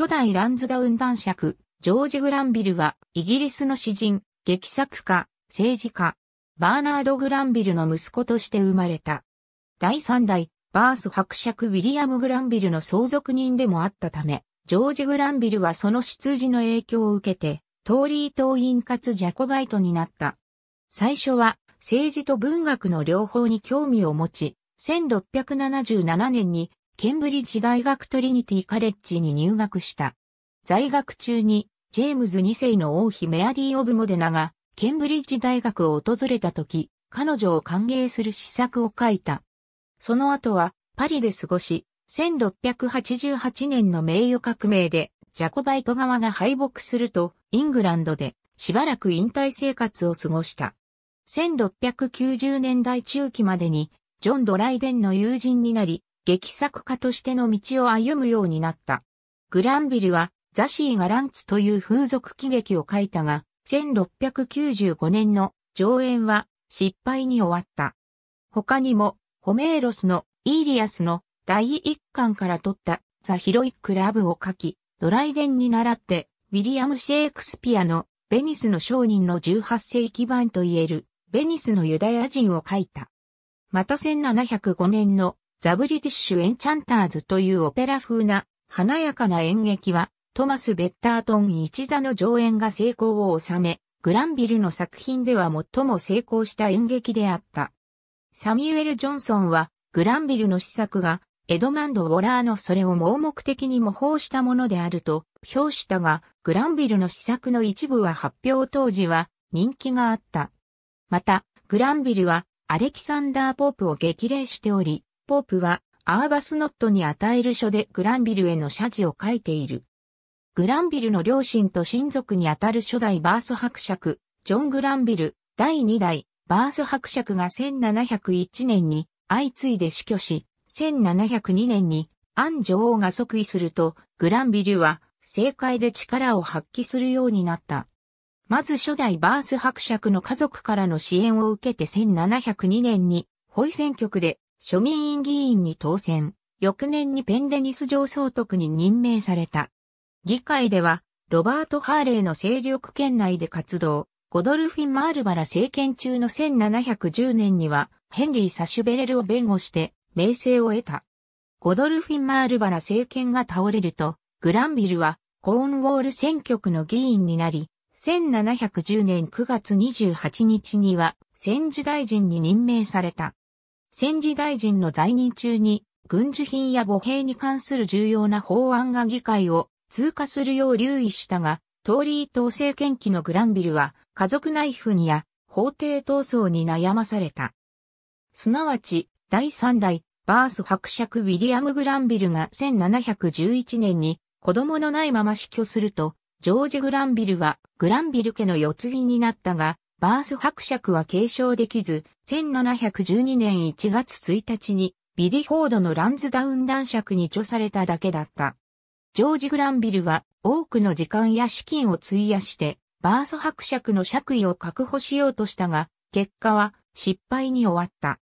初代ランズダウン男爵、ジョージ・グランビルは、イギリスの詩人、劇作家、政治家、バーナード・グランビルの息子として生まれた。第3代、バース伯爵ウィリアム・グランビルの相続人でもあったため、ジョージ・グランビルはその出自の影響を受けて、トーリー党員かつジャコバイトになった。最初は、政治と文学の両方に興味を持ち、1677年にケンブリッジ大学トリニティカレッジに入学した。在学中に、ジェームズ2世の王妃メアリー・オブ・モデナが、ケンブリッジ大学を訪れた時、彼女を歓迎する施策を書いた。その後は、パリで過ごし、1688年の名誉革命で、ジャコバイト側が敗北すると、イングランドで、しばらく引退生活を過ごした。1690年代中期までに、ジョン・ドライデンの友人になり、劇作家としての道を歩むようになった。グランビルは、ザシーがランツという風俗喜劇を書いたが、1695年の上演は失敗に終わった。他にも、ホメーロスのイーリアスの第一巻から取ったザ・ヒロイック・ラブを書き、ドライデンに習って、ウィリアム・シェイクスピアのベニスの商人の18世紀版といえるベニスのユダヤ人を書いた。また1705年のザブリティッシュ・エンチャンターズというオペラ風な華やかな演劇はトマス・ベッタートン一座の上演が成功を収め、グランビルの作品では最も成功した演劇であった。サミュエル・ジョンソンは、グランビルの試作が、エドマンド・ウォラーのそれを盲目的に模倣したものであると評したが、グランビルの試作の一部は発表当時は人気があった。また、グランビルはアレキサンダー・ポープを激励しており、ポープは、アーバスノットに与える書でグランビルへの謝辞を書いている。グランビルの両親と親族にあたる初代バース伯爵、ジョン・グランビル、第2代、バース伯爵が1701年に相次いで死去し、1702年にアン女王が即位すると、グランビルは政界で力を発揮するようになった。まず初代バース伯爵の家族からの支援を受けて1702年に、ホイ選挙区で庶民院議員に当選、翌年にペンデニス上総督に任命された。議会では、ロバート・ハーレーの勢力圏内で活動、ゴドルフィン・マールバラ政権中の1710年には、ヘンリー・サシュベレルを弁護して、名声を得た。ゴドルフィン・マールバラ政権が倒れると、グランビルは、コーンウォール選挙区の議員になり、1710年9月28日には、戦時大臣に任命された。戦時大臣の在任中に、軍需品や母兵に関する重要な法案が議会を通過するよう留意したが、トーリー党政権期のグランビルは、家族内紛にや法廷闘争に悩まされた。すなわち、第三代、バース伯爵ウィリアム・グランビルが1711年に子供のないまま死去すると、ジョージ・グランビルはグランビル家の世継ぎになったが、バース伯爵は継承できず、1712年1月1日にビディフォードのランズダウン男爵に著されただけだった。ジョージ・グランビルは多くの時間や資金を費やして、バース伯爵の爵位を確保しようとしたが、結果は失敗に終わった。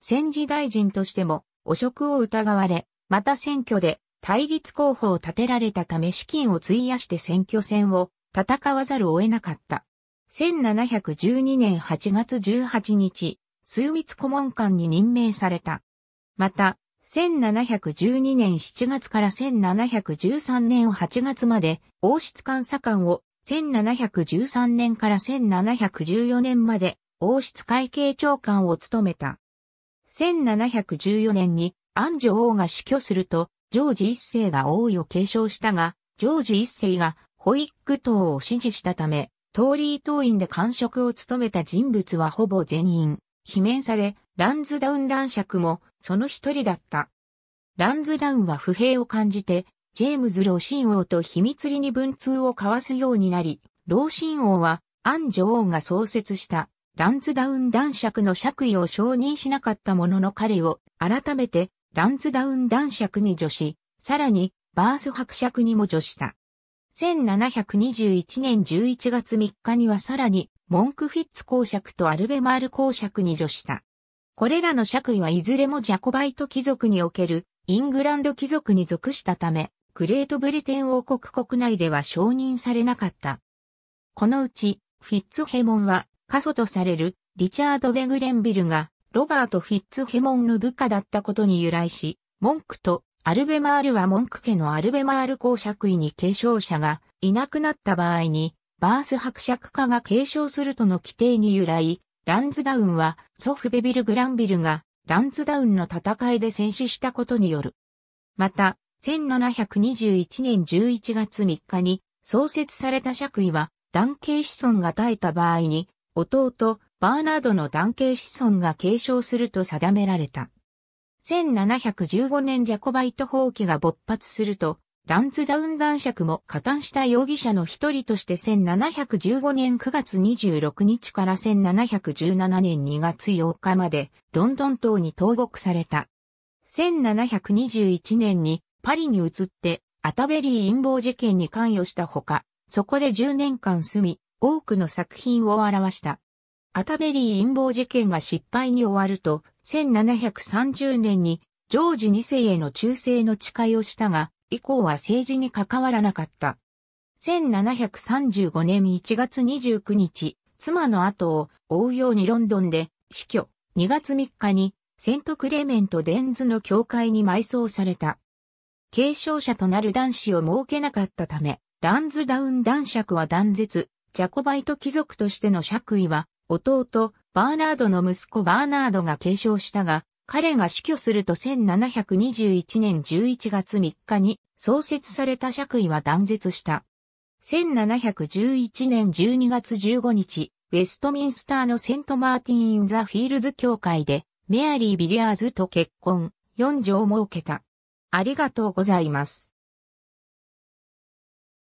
戦時大臣としても汚職を疑われ、また選挙で対立候補を立てられたため資金を費やして選挙戦を戦わざるを得なかった。1712年8月18日、枢密顧問官に任命された。また、1712年7月から1713年8月まで、王室監査官を、1713年から1714年まで、王室会計長官を務めた。1714年に、安女王が死去すると、ジョージ一世が王位を継承したが、ジョージ一世がホイッ党を支持したため、トーリー党員で官職を務めた人物はほぼ全員、罷免され、ランズダウン男爵もその一人だった。ランズダウンは不平を感じて、ジェームズ・老ン王と秘密裏に文通を交わすようになり、老親王はアン女王が創設したランズダウン男爵の爵位を承認しなかったものの彼を改めてランズダウン男爵に助し、さらにバース伯爵にも助した。1721年11月3日にはさらに、モンクフィッツ公爵とアルベマール公爵に属した。これらの爵位はいずれもジャコバイト貴族におけるイングランド貴族に属したため、グレートブリテン王国国内では承認されなかった。このうち、フィッツヘモンは、過疎とされるリチャード・デ・グレンビルが、ロバート・フィッツヘモンの部下だったことに由来し、モンクとアルベマールは文句家のアルベマール公爵位に継承者がいなくなった場合に、バース伯爵家が継承するとの規定に由来、ランズダウンは祖父ベビル・グランビルがランズダウンの戦いで戦死したことによる。また、1721年11月3日に創設された爵位は、男系子孫が絶えた場合に、弟、バーナードの男系子孫が継承すると定められた。1715年ジャコバイト放棄が勃発すると、ランズダウン男爵も加担した容疑者の一人として1715年9月26日から1717年2月8日までロンドン島に投獄された。1721年にパリに移ってアタベリー陰謀事件に関与したほか、そこで10年間住み、多くの作品を表した。アタベリー陰謀事件が失敗に終わると、1730年にジョージ2世への忠誠の誓いをしたが、以降は政治に関わらなかった。1735年1月29日、妻の後を追うようにロンドンで死去、2月3日にセントクレメント・デンズの教会に埋葬された。継承者となる男子を設けなかったため、ランズダウン男爵は断絶、ジャコバイト貴族としての爵位は、弟、バーナードの息子バーナードが継承したが、彼が死去すると1721年11月3日に創設された爵位は断絶した。1711年12月15日、ウェストミンスターのセントマーティン・イン・ザ・フィールズ協会で、メアリー・ビリアーズと結婚、4条を設けた。ありがとうございます。